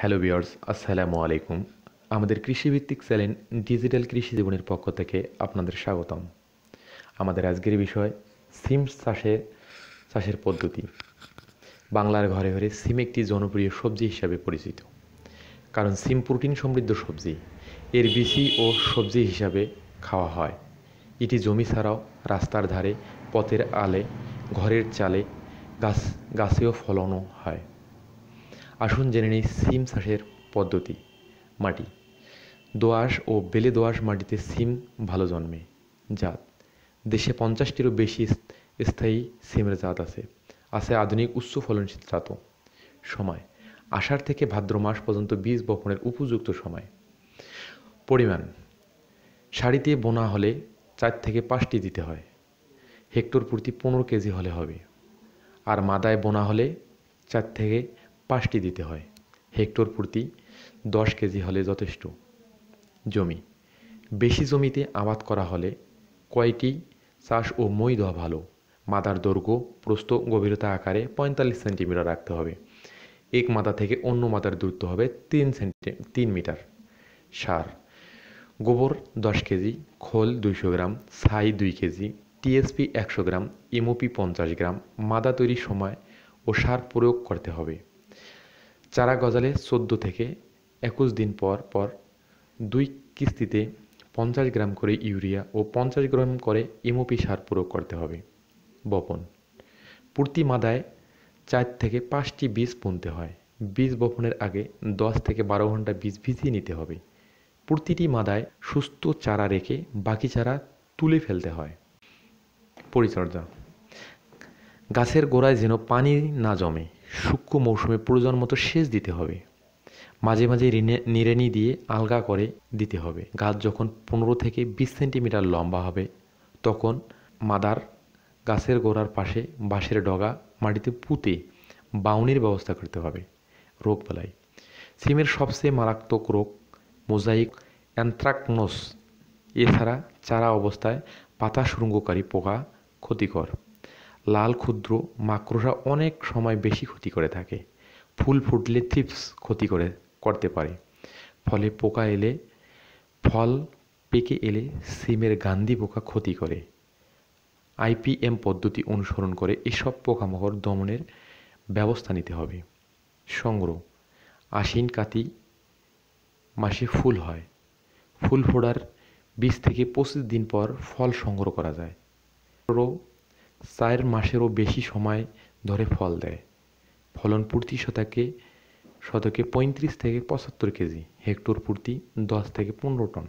hello বিয়ার্স আসসালামু আলাইকুম আমাদের কৃষিভিত্তিক চ্যানেল ডিজিটাল কৃষি জীবনের পক্ষ থেকে আপনাদের স্বাগতম আমাদের আজকের বিষয় সিম চাষের চাষের পদ্ধতি বাংলার ঘরে ঘরে সিম একটি জনপ্রিয় সবজি হিসাবে পরিচিত কারণ সিম প্রোটিন সমৃদ্ধ সবজি এর বিচি ও সবজি হিসাবে খাওয়া হয় এটি জমি ছাড়াও রাস্তার ধারে পথের আলে ঘরের চালে গাছ গাছেও ফলনও হয় আসুন জেনে নিই সিম চাষের পদ্ধতি মাটি দোআঁশ ও বেলে দোআঁশ মাটিতে সিম ভালো জন্মে জাত দেশে পঞ্চাশটিরও বেশি স্থায়ী সিমের জাত আছে আছে আধুনিক উচ্চ ফলনশীল জাত সময় আষাঢ় থেকে ভাদ্র মাস পর্যন্ত বীজ বপনের উপযুক্ত সময় পরিমাণ শাড়িতে বোনা হলে চার থেকে পাঁচটি দিতে হয় হেক্টর প্রতি পনেরো কেজি হলে হবে আর মাদায় বোনা হলে চার থেকে পাঁচটি দিতে হয় হেক্টর প্রতি দশ কেজি হলে যথেষ্ট জমি বেশি জমিতে আবাদ করা হলে কয়টি চাষ ও মই দেওয়া ভালো মাদার দৈর্ঘ্য প্রস্ত গভীরতা আকারে পঁয়তাল্লিশ সেন্টিমিটার রাখতে হবে এক মাথা থেকে অন্য মাথার দূরত্ব হবে তিন সেন্টি তিন মিটার সার গোবর দশ কেজি খোল দুইশো গ্রাম ছাই দুই কেজি টিএসপি একশো গ্রাম এমওপি পঞ্চাশ গ্রাম মাদা তৈরির সময় ও সার প্রয়োগ করতে হবে চারা গজালে চোদ্দ থেকে একুশ দিন পর পর দুই কিস্তিতে পঞ্চাশ গ্রাম করে ইউরিয়া ও পঞ্চাশ গ্রাম করে এমওপি সার প্রয়োগ করতে হবে বপন প্রতি মাদায় চার থেকে পাঁচটি বীজ বুনতে হয় বীজ বপনের আগে দশ থেকে বারো ঘন্টা বীজ ভিজিয়ে নিতে হবে প্রতিটি মাদায় সুস্থ চারা রেখে বাকি চারা তুলে ফেলতে হয় পরিচর্যা গাছের গোড়ায় যেন পানি না জমে সূক্ষ্ম মৌসুমে প্রয়োজন মতো সেচ দিতে হবে মাঝে মাঝে নিরেনি দিয়ে আলগা করে দিতে হবে গাছ যখন পনেরো থেকে বিশ সেন্টিমিটার লম্বা হবে তখন মাদার গাছের গোড়ার পাশে বাঁশের ডগা মাটিতে পুঁতে বাউনির ব্যবস্থা করতে হবে রোগ বেলায় সিমের সবচেয়ে মারাত্মক রোগ মোজাইক অ্যান্থ্রাকনোস এছাড়া চারা অবস্থায় পাতা সুরঙ্গকারী পোকা ক্ষতিকর লাল ক্ষুদ্র মাকড়সা অনেক সময় বেশি ক্ষতি করে থাকে ফুল ফুটলে থ্রিপস ক্ষতি করে করতে পারে ফলে পোকা এলে ফল পেকে এলে সিমের গান্ধি পোকা ক্ষতি করে আইপিএম পদ্ধতি অনুসরণ করে এসব পোকামাকড় দমনের ব্যবস্থা নিতে হবে সংগ্রহ আশ্বিন কাতি মাসে ফুল হয় ফুল ফোড়ার বিশ থেকে পঁচিশ দিন পর ফল সংগ্রহ করা যায় চার মাসেরও বেশি সময় ধরে ফল দেয় ফলন প্রতি শতকে শতকে পঁয়ত্রিশ থেকে পঁচাত্তর কেজি হেক্টর প্রতি দশ থেকে পনেরো টন